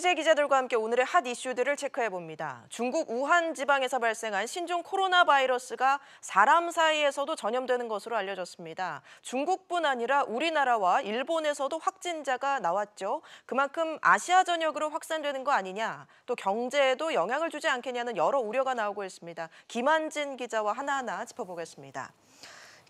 취재 기자들과 함께 오늘의 핫 이슈들을 체크해봅니다. 중국 우한 지방에서 발생한 신종 코로나 바이러스가 사람 사이에서도 전염되는 것으로 알려졌습니다. 중국뿐 아니라 우리나라와 일본에서도 확진자가 나왔죠. 그만큼 아시아 전역으로 확산되는 거 아니냐, 또 경제에도 영향을 주지 않겠냐는 여러 우려가 나오고 있습니다. 김한진 기자와 하나하나 짚어보겠습니다.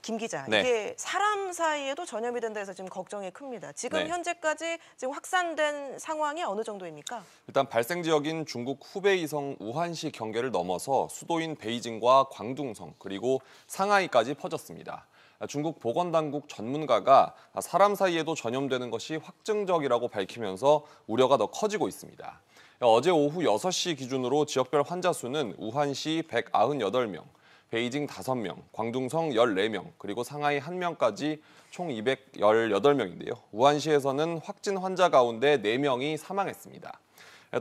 김 기자, 네. 이게 사람 사이에도 전염이 된다 해서 지금 걱정이 큽니다. 지금 네. 현재까지 지금 확산된 상황이 어느 정도입니까? 일단 발생 지역인 중국 후베이성 우한시 경계를 넘어서 수도인 베이징과 광둥성 그리고 상하이까지 퍼졌습니다. 중국 보건당국 전문가가 사람 사이에도 전염되는 것이 확증적이라고 밝히면서 우려가 더 커지고 있습니다. 어제 오후 6시 기준으로 지역별 환자 수는 우한시 198명, 베이징 5명, 광둥성 14명, 그리고 상하이 1명까지 총 218명인데요. 우한시에서는 확진 환자 가운데 4명이 사망했습니다.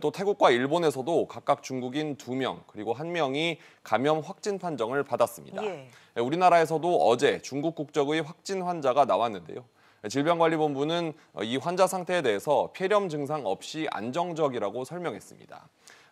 또 태국과 일본에서도 각각 중국인 2명 그리고 1명이 감염 확진 판정을 받았습니다. 예. 예. 우리나라에서도 어제 중국 국적의 확진 환자가 나왔는데요. 질병관리본부는 어, 이 환자 상태에 대해서 폐렴 증상 없이 안정적이라고 설명했습니다.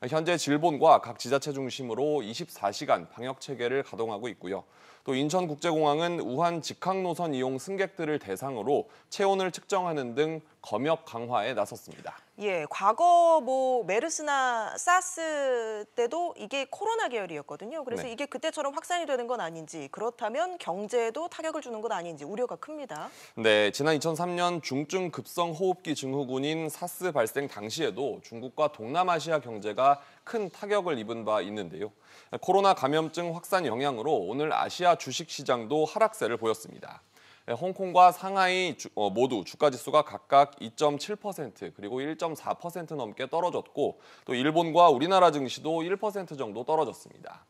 현재 질본과 각 지자체 중심으로 24시간 방역 체계를 가동하고 있고요. 또 인천국제공항은 우한 직항 노선 이용 승객들을 대상으로 체온을 측정하는 등 검역 강화에 나섰습니다. 예, 과거 뭐 메르스나 사스 때도 이게 코로나 계열이었거든요. 그래서 네. 이게 그때처럼 확산이 되는 건 아닌지, 그렇다면 경제에도 타격을 주는 건 아닌지 우려가 큽니다. 네, 지난 2003년 중증 급성 호흡기 증후군인 사스 발생 당시에도 중국과 동남아시아 경제가 큰 타격을 입은 바 있는데요. 코로나 감염증 확산 영향으로 오늘 아시아 주식 시장도 하락세를 보였습니다. 네, 홍콩과 상하이 주, 어, 모두 주가 지수가 각각 2.7% 그리고 1.4% 넘게 떨어졌고 또 일본과 우리나라 증시도 1% 정도 떨어졌습니다.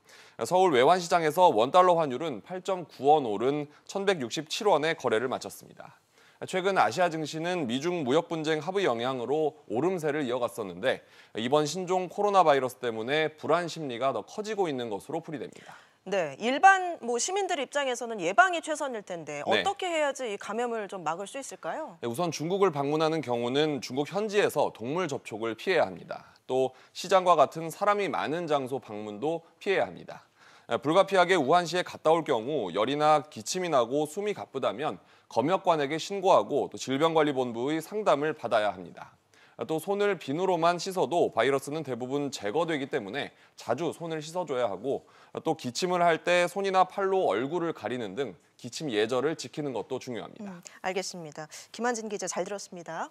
서울 외환시장에서 원달러 환율은 8.9원 오른 1167원에 거래를 마쳤습니다. 최근 아시아 증시는 미중 무역 분쟁 하부 영향으로 오름세를 이어갔었는데 이번 신종 코로나 바이러스 때문에 불안 심리가 더 커지고 있는 것으로 풀이됩니다. 네, 일반 뭐 시민들 입장에서는 예방이 최선일 텐데 네. 어떻게 해야지 이 감염을 좀 막을 수 있을까요? 네, 우선 중국을 방문하는 경우는 중국 현지에서 동물 접촉을 피해야 합니다. 또 시장과 같은 사람이 많은 장소 방문도 피해야 합니다. 네, 불가피하게 우한시에 갔다 올 경우 열이나 기침이 나고 숨이 가쁘다면 검역관에게 신고하고 또 질병관리본부의 상담을 받아야 합니다. 또 손을 비누로만 씻어도 바이러스는 대부분 제거되기 때문에 자주 손을 씻어줘야 하고 또 기침을 할 때 손이나 팔로 얼굴을 가리는 등 기침 예절을 지키는 것도 중요합니다. 음, 알겠습니다. 김한진 기자 잘 들었습니다.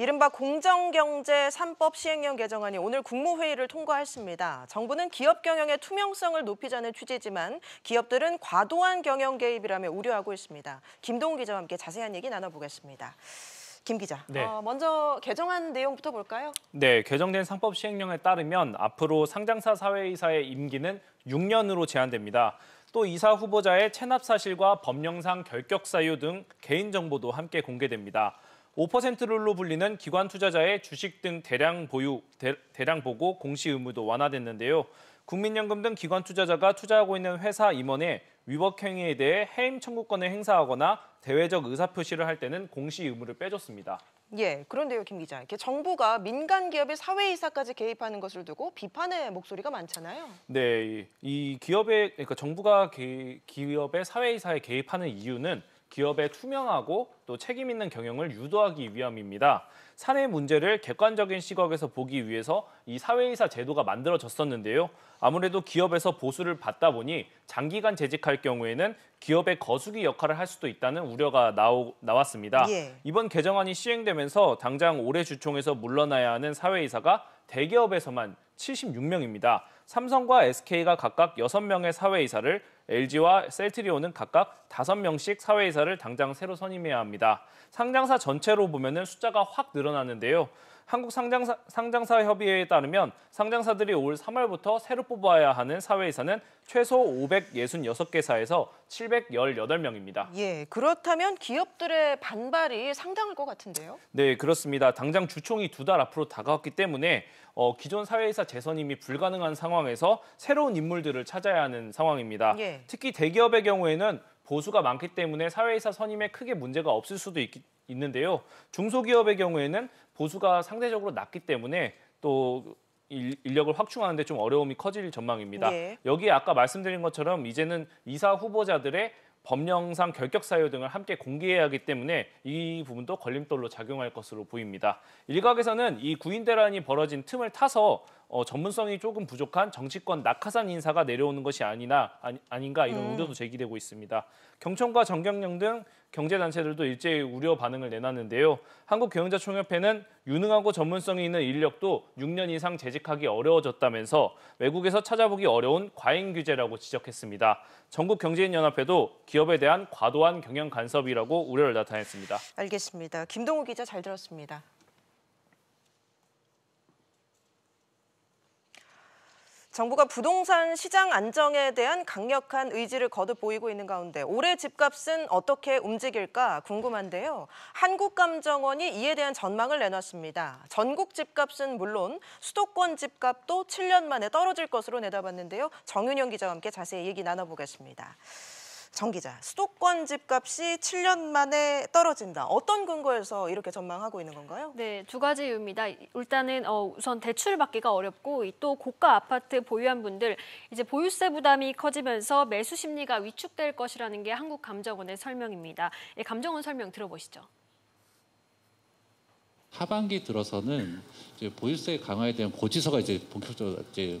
이른바 공정경제 3법 시행령 개정안이 오늘 국무회의를 통과했습니다. 정부는 기업 경영의 투명성을 높이자는 취지지만 기업들은 과도한 경영 개입이라며 우려하고 있습니다. 김동 기자와 함께 자세한 얘기 나눠보겠습니다. 김 기자. 네. 어, 먼저 개정안 내용부터 볼까요? 네, 개정된 상법 시행령에 따르면 앞으로 상장사 사회이사의 임기는 6년으로 제한됩니다. 또 이사 후보자의 체납 사실과 법령상 결격 사유 등 개인 정보도 함께 공개됩니다. 5% 룰로 불리는 기관 투자자의 주식 등 대량 보유, 대, 대량 보고 공시 의무도 완화됐는데요. 국민연금 등 기관 투자자가 투자하고 있는 회사 임원의 위법 행위에 대해 해임 청구권을 행사하거나 대외적 의사표시를 할 때는 공시 의무를 빼줬습니다. 예, 그런데요, 김 기자. 이렇게 정부가 민간 기업의 사회이사까지 개입하는 것을 두고 비판의 목소리가 많잖아요. 네, 이 기업의, 그러니까 정부가 기, 기업의 사회이사에 개입하는 이유는 기업의 투명하고 또 책임 있는 경영을 유도하기 위함입니다. 사내 문제를 객관적인 시각에서 보기 위해서 이 사회이사 제도가 만들어졌었는데요. 아무래도 기업에서 보수를 받다 보니 장기간 재직할 경우에는 기업의 거수기 역할을 할 수도 있다는 우려가 나오, 나왔습니다. 예. 이번 개정안이 시행되면서 당장 올해 주총에서 물러나야 하는 사회이사가 대기업에서만 76명입니다. 삼성과 SK가 각각 6명의 사회이사를 LG와 셀트리온은 각각 5명씩 사회이사를 당장 새로 선임해야 합니다. 상장사 전체로 보면 숫자가 확 늘어났는데요. 한국 상장사, 협의회에 따르면 상장사들이 올 3월부터 새로 뽑아야 하는 사회이사는 최소 566개사에서 718명입니다. 예, 그렇다면 기업들의 반발이 상당할 것 같은데요? 네, 그렇습니다. 당장 주총이 두 달 앞으로 다가왔기 때문에 어, 기존 사회이사 재선임이 불가능한 상황에서 새로운 인물들을 찾아야 하는 상황입니다. 예. 특히 대기업의 경우에는 보수가 많기 때문에 사회이사 선임에 크게 문제가 없을 수도 있, 는데요 중소기업의 경우에는 보수가 상대적으로 낮기 때문에 또 인력을 확충하는데 좀 어려움이 커질 전망입니다. 예. 여기에 아까 말씀드린 것처럼 이제는 이사 후보자들의 법령상 결격 사유 등을 함께 공개해야 하기 때문에 이 부분도 걸림돌로 작용할 것으로 보입니다. 일각에서는 이 구인 대란이 벌어진 틈을 타서 어, 전문성이 조금 부족한 정치권 낙하산 인사가 내려오는 것이 아니나 아니, 아닌가 이런 우려도 음. 제기되고 있습니다. 경청과 정경영 등 경제단체들도 일제히 우려 반응을 내놨는데요. 한국경영자총협회는 유능하고 전문성이 있는 인력도 6년 이상 재직하기 어려워졌다면서 외국에서 찾아보기 어려운 과잉 규제라고 지적했습니다. 전국경제인연합회도 기업에 대한 과도한 경영 간섭이라고 우려를 나타냈습니다. 알겠습니다. 김동우 기자 잘 들었습니다. 정부가 부동산 시장 안정에 대한 강력한 의지를 거듭 보이고 있는 가운데 올해 집값은 어떻게 움직일까 궁금한데요. 한국감정원이 이에 대한 전망을 내놨습니다. 전국 집값은 물론 수도권 집값도 7년 만에 떨어질 것으로 내다봤는데요. 정윤영 기자와 함께 자세히 얘기 나눠보겠습니다. 정기자 수도권 집값이 7년 만에 떨어진다. 어떤 근거에서 이렇게 전망하고 있는 건가요? 네, 두 가지 이유입니다. 일단은 어, 우선 대출 받기가 어렵고 또 고가 아파트 보유한 분들 이제 보유세 부담이 커지면서 매수 심리가 위축될 것이라는 게 한국 감정원의 설명입니다. 예, 감정원 설명 들어보시죠. 하반기 들어서는 보유세 강화에 대한 고지서가 이제 본격적으로 이제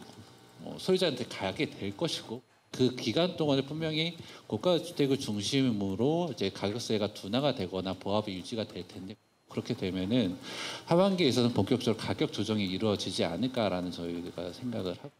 어, 소유자한테 가게 될 것이고. 그 기간 동안에 분명히 고가주택을 중심으로 이제 가격세가 둔화가 되거나 보합이 유지가 될 텐데 그렇게 되면은 하반기에 있어서는 본격적으로 가격 조정이 이루어지지 않을까라는 저희가 생각을 하고.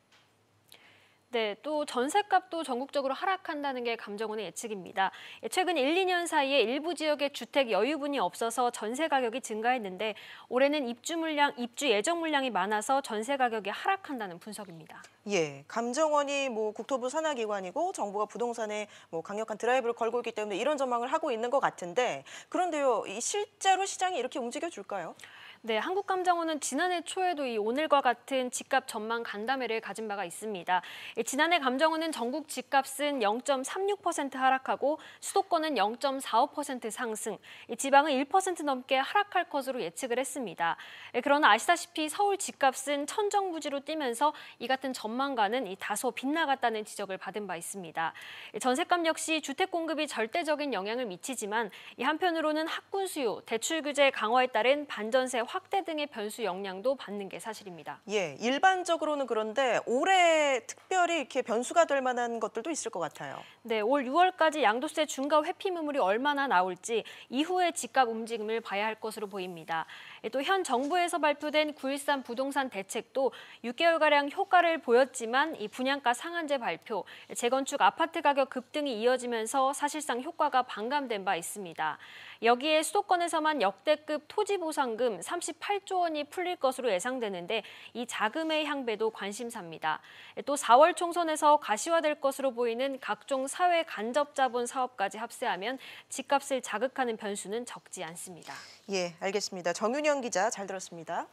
네, 또전셋값도 전국적으로 하락한다는 게 감정원의 예측입니다. 최근 1, 2년 사이에 일부 지역의 주택 여유분이 없어서 전세 가격이 증가했는데 올해는 입주 물량, 입주 예정 물량이 많아서 전세 가격이 하락한다는 분석입니다. 예, 감정원이 뭐 국토부 산하 기관이고 정부가 부동산에 뭐 강력한 드라이브를 걸고 있기 때문에 이런 전망을 하고 있는 것 같은데 그런데요, 실제로 시장이 이렇게 움직여 줄까요? 네, 한국감정원은 지난해 초에도 이 오늘과 같은 집값 전망 간담회를 가진 바가 있습니다. 예, 지난해 감정원은 전국 집값은 0.36% 하락하고 수도권은 0.45% 상승, 지방은 1% 넘게 하락할 것으로 예측을 했습니다. 예, 그러나 아시다시피 서울 집값은 천정부지로 뛰면서 이 같은 전망과는 다소 빗나갔다는 지적을 받은 바 있습니다. 예, 전세값 역시 주택 공급이 절대적인 영향을 미치지만 한편으로는 학군 수요, 대출 규제 강화에 따른 반전세 확대 등의 변수 영향도 받는 게 사실입니다. 예, 일반적으로는 그런데 올해 특별히 이렇게 변수가 될 만한 것들도 있을 것 같아요. 네, 올 6월까지 양도세 중과 회피 매물이 얼마나 나올지 이후의 집값 움직임을 봐야 할 것으로 보입니다. 예, 또현 정부에서 발표된 9.13 부동산 대책도 6개월가량 효과를 보였지만 이 분양가 상한제 발표, 예, 재건축 아파트 가격 급등이 이어지면서 사실상 효과가 반감된 바 있습니다. 여기에 수도권에서만 역대급 토지 보상금 38조 원이 풀릴 것으로 예상되는데 이 자금의 향배도 관심사입니다. 예, 또 4월 총선에서 가시화될 것으로 보이는 각종 사회 간접 자본 사업까지 합세하면 집값을 자극하는 변수는 적지 않습니다. 예, 알겠습니다. 정윤 이은영 기자 잘 들었습니다.